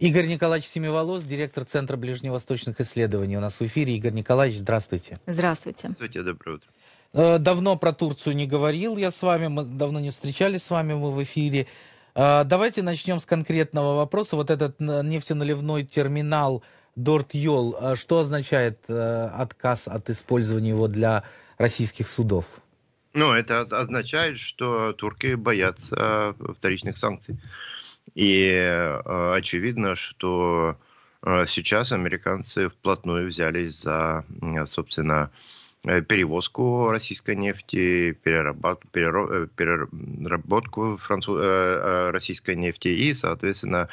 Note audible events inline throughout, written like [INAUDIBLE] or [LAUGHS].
Игорь Николаевич Семиволос, директор Центра ближневосточных исследований. У нас в эфире. Игорь Николаевич, здравствуйте. Здравствуйте. Здравствуйте, доброе утро. Э, давно про Турцию не говорил я с вами, мы давно не встречались с вами, мы в эфире. Э, давайте начнем с конкретного вопроса. Вот этот нефтеналивной терминал Дортьол, э, что означает отказ от использования его для российских судов? Ну, это означает, что турки боятся вторичных санкций. И э, очевидно, что э, сейчас американцы вплотную взялись за, собственно, э, перевозку российской нефти, переработку француз, российской нефти. И, соответственно,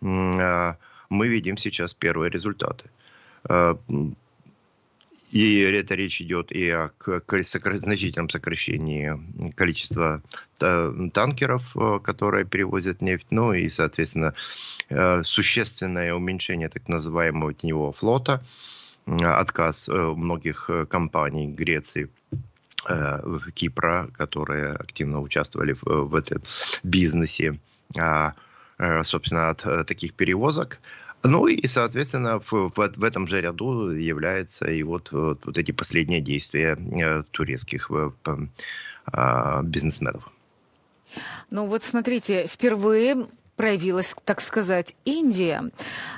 мы видим сейчас первые результаты и это речь идет и о значительном сокращении количества э, танкеров, э, которые перевозят нефть, ну и, соответственно, э, существенное уменьшение так называемого теневого флота, отказ многих компаний Греции Кипра, которые активно участвовали в, в этом бизнесе, а, собственно, от таких перевозок. Ну и, соответственно, в, в, в этом же ряду являются и вот, вот, вот эти последние действия э, турецких э, а, бизнесменов. Ну вот смотрите, впервые проявилась, так сказать, Индия.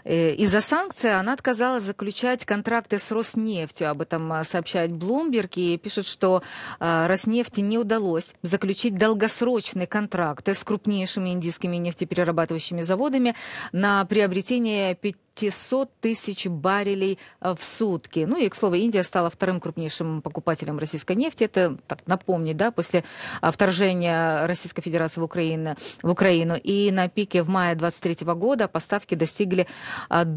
Э, из-за санкций она отказалась заключать контракты с Роснефтью. Об этом э, сообщает Bloomberg и пишет, что э, Роснефти не удалось заключить долгосрочные контракты с крупнейшими индийскими нефтеперерабатывающими заводами на приобретение 5 500 тысяч баррелей э, в сутки. Ну и, к слову, Индия стала вторым крупнейшим покупателем российской нефти. Это, так напомнить, да, после а, вторжения Российской Федерации в Украину. В Украину. И на пике в мае 23 года поставки достигли 2,15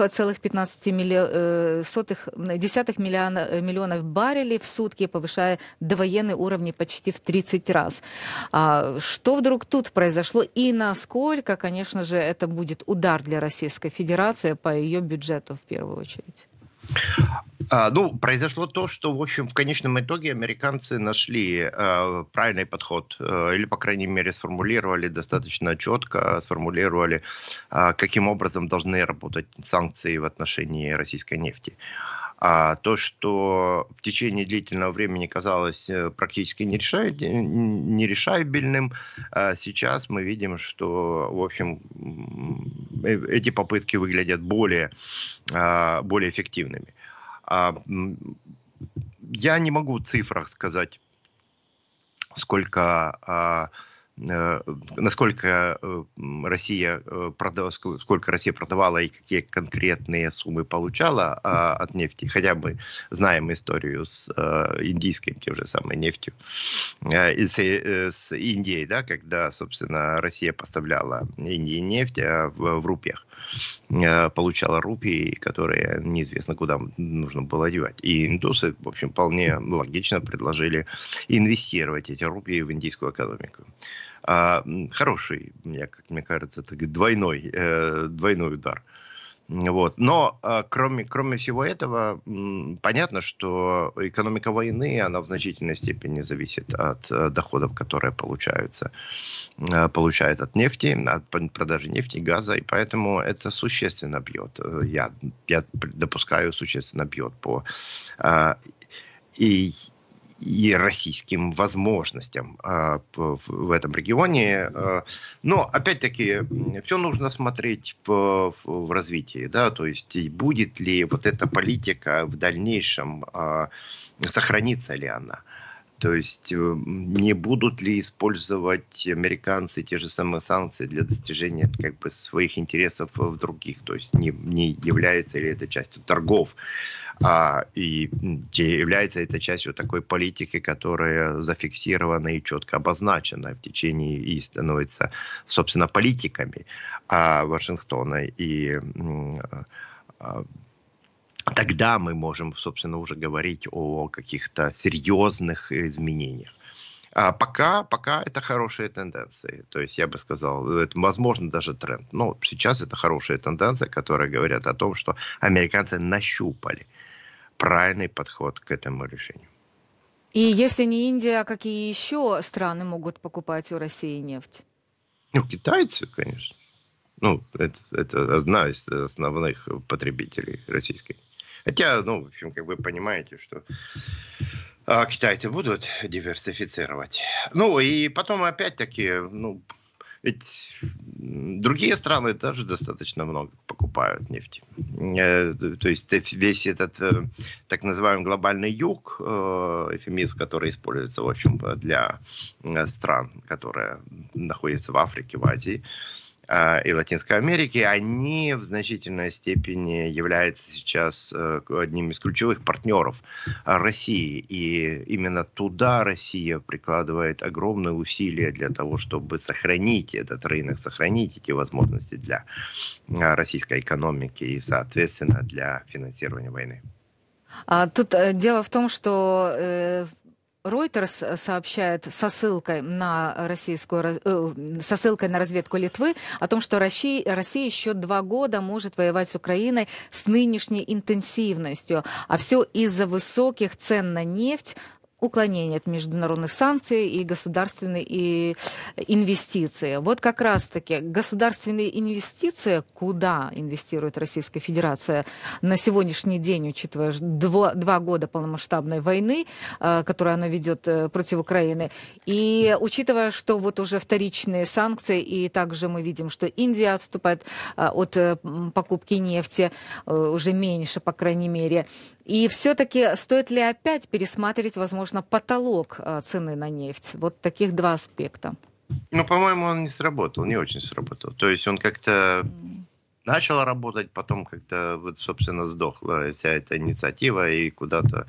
а, милли... Э, миллиона... Э, миллионов баррелей в сутки, повышая довоенные уровни почти в 30 раз. А, что вдруг тут произошло и насколько, конечно же, это будет удар для Российской Федерации? компенсация по ее бюджету в первую очередь? А, ну, произошло то, что, в общем, в конечном итоге американцы нашли э, правильный подход, э, или, по крайней мере, сформулировали достаточно четко, сформулировали, э, каким образом должны работать санкции в отношении российской нефти. А то, что в течение длительного времени казалось э, практически нерешабельным, а сейчас мы видим, что, в общем, э, эти попытки выглядят более, а, более эффективными. А, я не могу в цифрах сказать, сколько Э, насколько э, Россия э, продавала, сколько Россия продавала и какие конкретные суммы получала а, от нефти, хотя бы знаем историю с индийской тем же самой нефтью, с, с Индией, да, когда, собственно, Россия поставляла Индии нефть а в, в рупиях получала рупии, которые неизвестно куда нужно было девать. И индусы, в общем, вполне логично предложили инвестировать эти рупии в индийскую экономику а, хороший, мне, как мне кажется, это двойной, э, двойной удар. Вот. Но э, кроме, кроме всего этого, м, понятно, что экономика войны, она в значительной степени зависит от э, доходов, которые получаются, э, получает от нефти, от продажи нефти, газа, и поэтому это существенно бьет. Э, я, я допускаю, существенно бьет по... Э, и и российским возможностям а, в этом регионе. А. Но, опять-таки, все нужно смотреть в, в развитии, да, то есть будет ли вот эта политика в дальнейшем, а, сохранится ли она. То есть не будут ли использовать американцы те же самые санкции для достижения как бы, своих интересов в других? То есть не, не является ли это частью торгов? А и является это частью такой политики, которая зафиксирована и четко обозначена в течение и становится, собственно, политиками а, Вашингтона и а, а, тогда мы можем, собственно, уже говорить о каких-то серьезных изменениях. А пока, пока это хорошие тенденции. То есть я бы сказал, это, возможно, даже тренд. Но сейчас это хорошие тенденции, которые говорят о том, что американцы нащупали правильный подход к этому решению. И если не Индия, а какие еще страны могут покупать у России нефть? Ну, китайцы, конечно. Ну, это, это одна из основных потребителей российской. Хотя, ну, в общем, как вы понимаете, что а, китайцы будут диверсифицировать. Ну, и потом опять-таки, ну, ведь другие страны тоже достаточно много покупают нефть. Э, то есть весь этот э, так называемый глобальный юг, э, эфемизм, который используется, в общем, для стран, которые находятся в Африке, в Азии, а, и Латинской Америки, они в значительной степени являются сейчас э, одним из ключевых партнеров России. И именно туда Россия прикладывает огромные усилия для того, чтобы сохранить этот рынок, сохранить эти возможности для а, российской экономики и, соответственно, для финансирования войны. А тут э, дело в том, что э, Reuters э, сообщает со ссылкой на российскую э, со ссылкой на разведку Литвы о том, что Россия, Россия еще два года может воевать с Украиной с нынешней интенсивностью, а все из-за высоких цен на нефть, уклонение от международных санкций и государственные и инвестиции. Вот как раз-таки государственные инвестиции, куда инвестирует Российская Федерация на сегодняшний день, учитывая два, два года полномасштабной войны, э, которую она ведет э, против Украины, и учитывая, что вот уже вторичные санкции, и также мы видим, что Индия отступает э, от покупки нефти уже меньше, по крайней мере. И все-таки стоит ли опять пересматривать возможность похож потолок а, цены на нефть. Вот таких два аспекта. Ну, по-моему, он не сработал, не очень сработал. То есть он как-то начала работать, потом как-то, вот, собственно, сдохла вся эта инициатива и куда-то...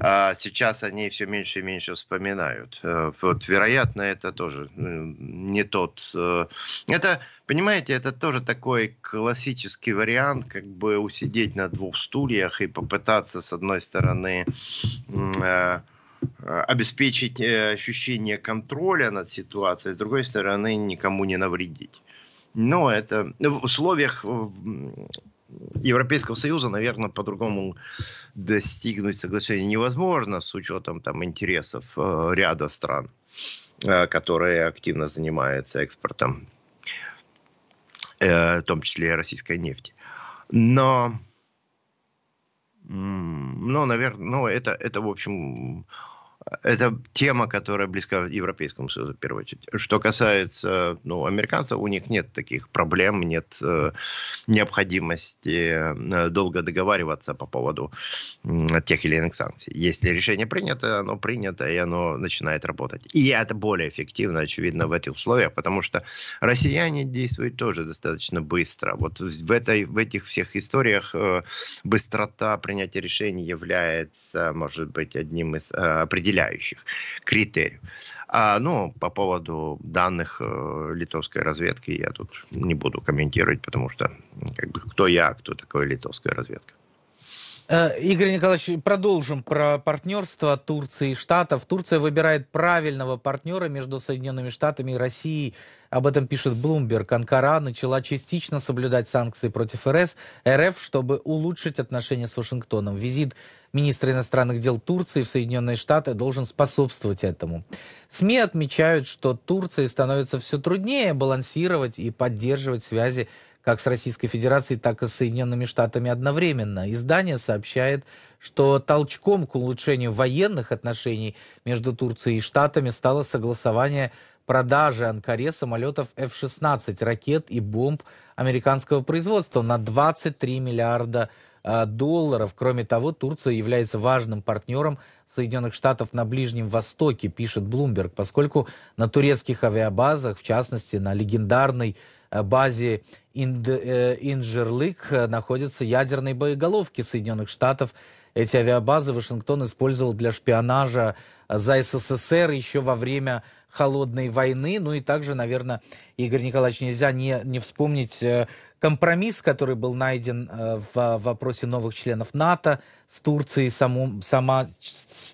А сейчас они все меньше и меньше вспоминают. Э, вот, вероятно, это тоже э, не тот... Э, это, понимаете, это тоже такой классический вариант, как бы усидеть на двух стульях и попытаться, с одной стороны, обеспечить ощущение контроля над ситуацией, с другой стороны, никому не навредить. Но это ну, в условиях э, Европейского Союза, наверное, по-другому достигнуть соглашения невозможно с учетом там, интересов э, ряда стран, э, которые активно занимаются экспортом, в том числе и российской нефти. Но, но наверное, но ну, это, это, в общем, это тема, которая близка Европейскому Союзу, в первую очередь. Что касается ну, американцев, у них нет таких проблем, нет э, необходимости э, долго договариваться по поводу э, тех или иных санкций. Если решение принято, оно принято, и оно начинает работать. И это более эффективно, очевидно, в этих условиях, потому что россияне действуют тоже достаточно быстро. Вот в, этой, в этих всех историях э, быстрота принятия решений является, может быть, одним из э, определяющих определяющих критериев. А, ну, по поводу данных э, литовской разведки я тут не буду комментировать, потому что как бы, кто я, а кто такой литовская разведка. Э, Игорь Николаевич, продолжим про партнерство Турции и Штатов. Турция выбирает правильного партнера между Соединенными Штатами и Россией. Об этом пишет Bloomberg. Анкара начала частично соблюдать санкции против РС, РФ, чтобы улучшить отношения с Вашингтоном. Визит министра иностранных дел Турции в Соединенные Штаты должен способствовать этому. СМИ отмечают, что Турции становится все труднее балансировать и поддерживать связи как с Российской Федерацией, так и с Соединенными Штатами одновременно. Издание сообщает, что толчком к улучшению военных отношений между Турцией и Штатами стало согласование продажи Анкаре самолетов F-16, ракет и бомб американского производства на 23 миллиарда э, долларов. Кроме того, Турция является важным партнером Соединенных Штатов на Ближнем Востоке, пишет Блумберг, поскольку на турецких авиабазах, в частности на легендарной э, базе Инджерлык э, э, находятся ядерные боеголовки Соединенных Штатов. Эти авиабазы Вашингтон использовал для шпионажа э, за СССР еще во время холодной войны. Ну и также, наверное, Игорь Николаевич, нельзя не, не вспомнить компромисс, который был найден э, в вопросе новых членов НАТО с Турцией, саму, сама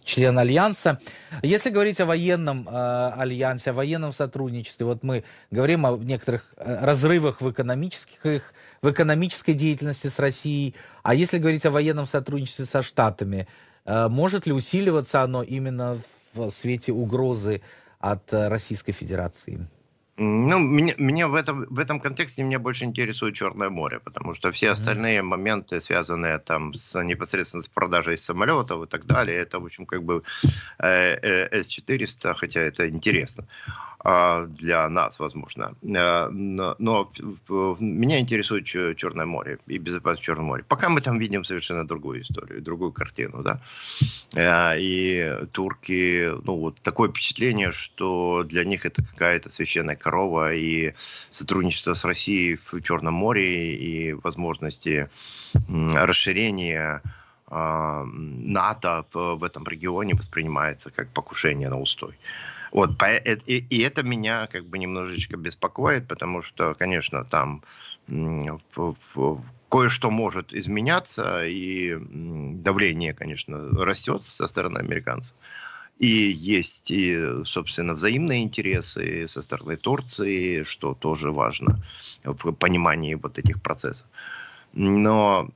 член альянса. Если говорить о военном э, альянсе, о военном сотрудничестве, вот мы говорим о некоторых э, разрывах в, экономических, в экономической деятельности с Россией, а если говорить о военном сотрудничестве со Штатами, может ли усиливаться оно именно в свете угрозы от Российской Федерации? Ну, меня, меня в, этом, в этом контексте меня больше интересует Черное море, потому что все остальные моменты, связанные там с, непосредственно с продажей самолетов и так далее, это, в общем, как бы э, э, С-400, хотя это интересно э, для нас, возможно. Э, но но э, меня интересует Черное море и безопасность Черного моря. Пока мы там видим совершенно другую историю, другую картину, да. Э, и турки, ну, вот такое впечатление, что для них это какая-то священная корова и сотрудничество с Россией в Черном море и возможности расширения а, НАТО в этом регионе воспринимается как покушение на устой. Вот, э, и, и это меня как бы немножечко беспокоит, потому что, конечно, там кое-что может изменяться, и давление, конечно, растет со стороны американцев. И есть, и, собственно, взаимные интересы со стороны Турции, что тоже важно в понимании вот этих процессов. Но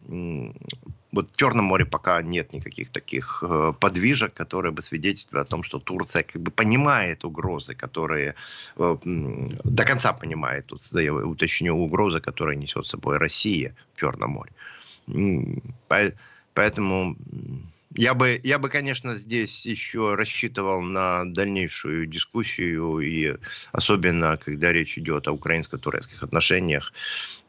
вот в Черном море пока нет никаких таких э, подвижек, которые бы свидетельствовали о том, что Турция как бы понимает угрозы, которые э, до конца понимает, тут я уточню, угрозы, которые несет с собой Россия в Черном море. Поэтому я бы, я бы, конечно, здесь еще рассчитывал на дальнейшую дискуссию, и особенно, когда речь идет о украинско-турецких отношениях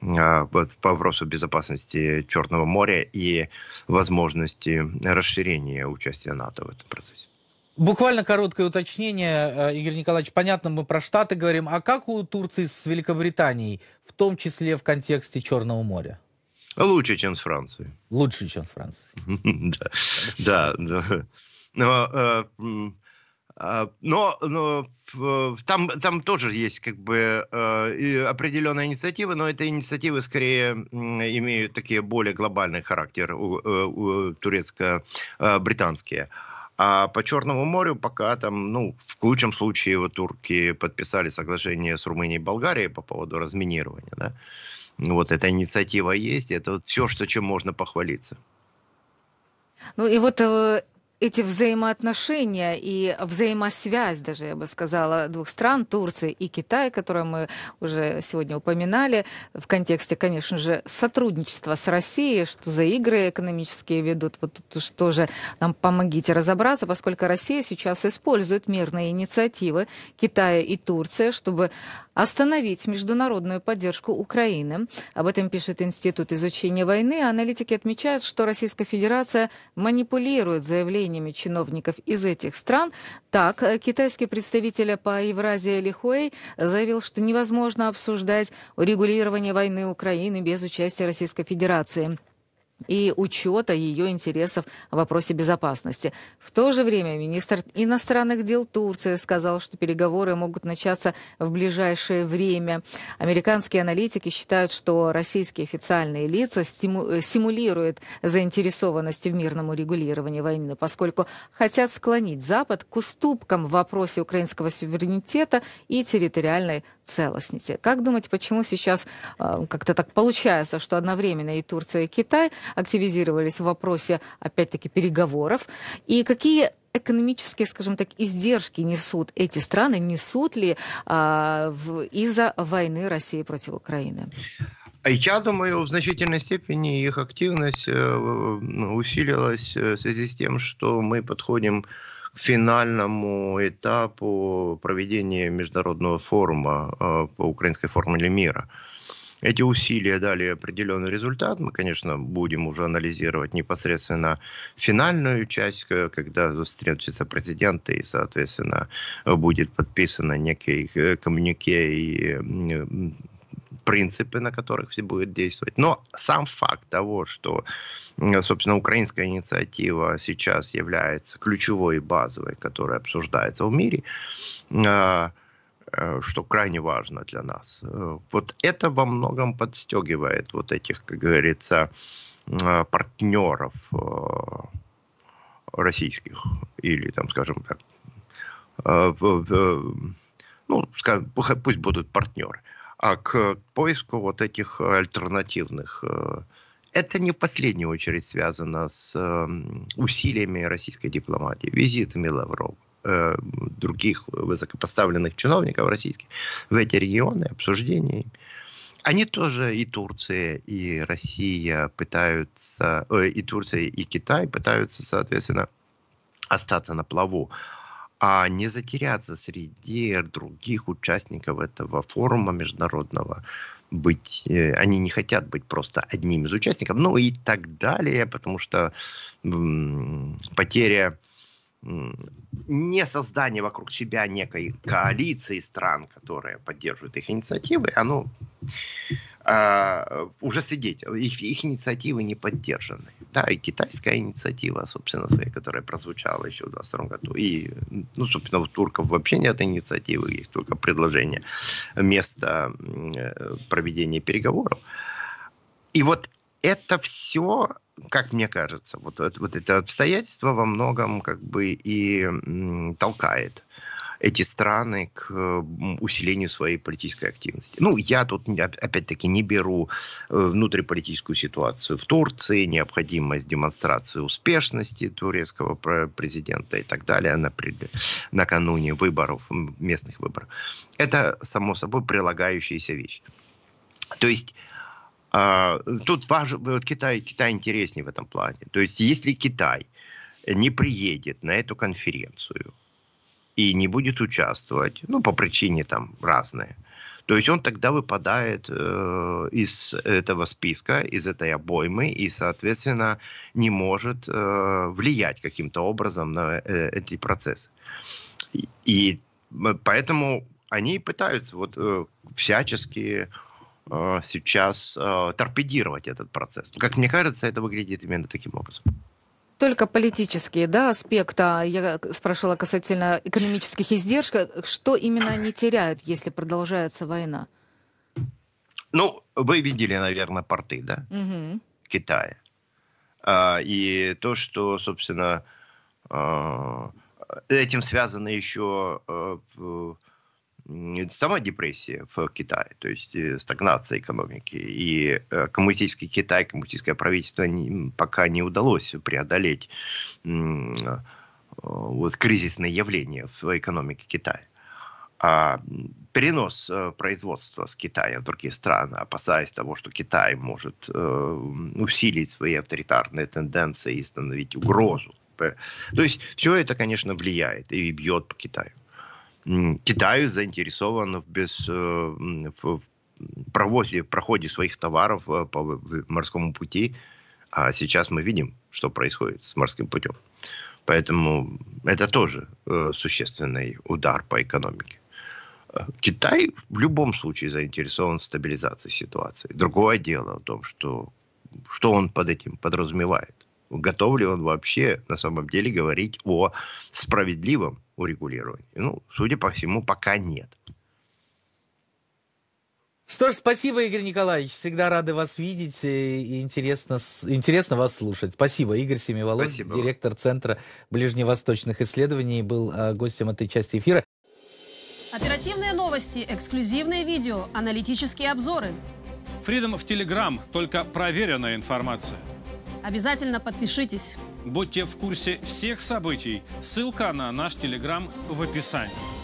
а, по вопросу безопасности Черного моря и возможности расширения участия НАТО в этом процессе. Буквально короткое уточнение, а, Игорь Николаевич. Понятно, мы про Штаты говорим. А как у Турции с Великобританией, в том числе в контексте Черного моря? Лучше, чем с Францией. Лучше, чем с Францией. [LAUGHS] Да, да. Но э, а, но, но э, там, там тоже есть как бы э, определенные инициативы, но эти инициативы скорее имеют такие более глобальный характер турецко-британские. А по Черному морю пока там, ну, в лучшем случае вот турки подписали соглашение с Румынией и Болгарией по поводу разминирования, да. Uh, вот эта инициатива есть, это вот все, что чем можно похвалиться. Ну и вот э, эти взаимоотношения и взаимосвязь даже, я бы сказала, двух стран, Турции и Китая, которые мы уже сегодня упоминали, в контексте, конечно же, сотрудничества с Россией, что за игры экономические ведут, вот тут уж тоже нам помогите разобраться, поскольку Россия сейчас использует мирные инициативы Китая и Турции, чтобы остановить международную поддержку Украины. Об этом пишет Институт изучения войны. Аналитики отмечают, что Российская Федерация манипулирует заявлениями чиновников из этих стран. Так, э, китайский представитель по Евразии Лихуэй заявил, что невозможно обсуждать урегулирование войны Украины без участия Российской Федерации и учета ее интересов в вопросе безопасности. В то же время министр иностранных дел Турции сказал, что переговоры могут начаться в ближайшее время. Американские аналитики считают, что российские официальные лица стиму- э, симулируют заинтересованность в мирном урегулировании войны, поскольку хотят склонить Запад к уступкам в вопросе украинского суверенитета и территориальной целостности. Как думаете, почему сейчас э, как-то так получается, что одновременно и Турция, и Китай – активизировались в вопросе, опять-таки, переговоров? И какие экономические, скажем так, издержки несут эти страны, несут ли а, из-за войны России против Украины? Я думаю, в значительной степени их активность э, ну, усилилась э, в связи с тем, что мы подходим к финальному этапу проведения международного форума э, по украинской формуле мира. Эти усилия дали определенный результат. Мы, конечно, будем уже анализировать непосредственно финальную часть, когда встретятся президенты и, соответственно, будет подписано некий э, коммунике и принципы, на которых все будет действовать. Но сам факт того, что, собственно, украинская инициатива сейчас является ключевой и базовой, которая обсуждается в мире, а, Э, что крайне важно для нас. Э, вот это во многом подстегивает вот этих, как говорится, э, партнеров российских или там, скажем так, ну, пусть будут партнеры, а к поиску вот этих альтернативных. Это не в последнюю очередь связано с усилиями российской дипломатии, визитами Лаврова. Э, других высокопоставленных чиновников российских в эти регионы, обсуждение. Они тоже и Турция, и Россия пытаются, э, и Турция, и Китай пытаются, соответственно, остаться на плаву, а не затеряться среди других участников этого форума международного, быть, э, они не хотят быть просто одним из участников, ну и так далее, потому что потеря не создание вокруг себя некой коалиции стран, которые поддерживают их инициативы, оно э, уже свидетель, их, их инициативы не поддержаны. Да, и китайская инициатива, собственно, своей, которая прозвучала еще в 22 году, и, ну, собственно, у турков вообще нет инициативы, есть только предложение места э, проведения переговоров. И вот это все, как мне кажется, вот, вот, вот это обстоятельство во многом как бы и м, толкает эти страны к усилению своей политической активности. Ну, я тут, опять-таки, не беру э, внутриполитическую ситуацию в Турции, необходимость демонстрации успешности турецкого президента и так далее на пред... накануне выборов, местных выборов. Это, само собой, прилагающаяся вещь. То есть а, тут важно, вот Китай, Китай интереснее в этом плане. То есть, если Китай не приедет на эту конференцию и не будет участвовать, ну, по причине там разные, то есть он тогда выпадает э, из этого списка, из этой обоймы, и, соответственно, не может э, влиять каким-то образом на э, эти процессы. И, и поэтому они пытаются вот э, всячески Э, сейчас э, торпедировать этот процесс. Ну, как мне кажется, это выглядит именно таким образом. Только политические да, аспекты. А я спрашивала касательно экономических издержек. Что именно они теряют, если продолжается война? Ну, вы видели, наверное, порты, да? Угу. Китая. А, и то, что, собственно, э, этим связаны еще э, сама депрессия в Китае, то есть э, стагнация экономики. И э, коммунистический Китай, коммунистическое правительство пока не удалось преодолеть э, вот, кризисные явления в экономике Китая. А перенос производства с Китая в другие страны, опасаясь того, что Китай может усилить свои авторитарные тенденции и становить угрозу. То есть все это, конечно, влияет и бьет по Китаю. Китай заинтересован в, без, э, в провозе, проходе своих товаров э, по морскому пути. А сейчас мы видим, что происходит с морским путем. Поэтому это тоже э, существенный удар по экономике. Китай в любом случае заинтересован в стабилизации ситуации. Другое дело в том, что, что он под этим подразумевает. Готов ли он вообще на самом деле говорить о справедливом урегулировать? Ну, судя по всему, пока нет. Что ж, спасибо, Игорь Николаевич. Всегда рады вас видеть э, и интересно, интересно вас слушать. Спасибо, Игорь Семиволос, спасибо. директор Центра ближневосточных исследований, был э, гостем этой части эфира. Оперативные новости, эксклюзивные видео, аналитические обзоры. Freedom в Telegram, только проверенная информация. Обязательно подпишитесь. Будьте в курсе всех событий. Ссылка на наш телеграм в описании.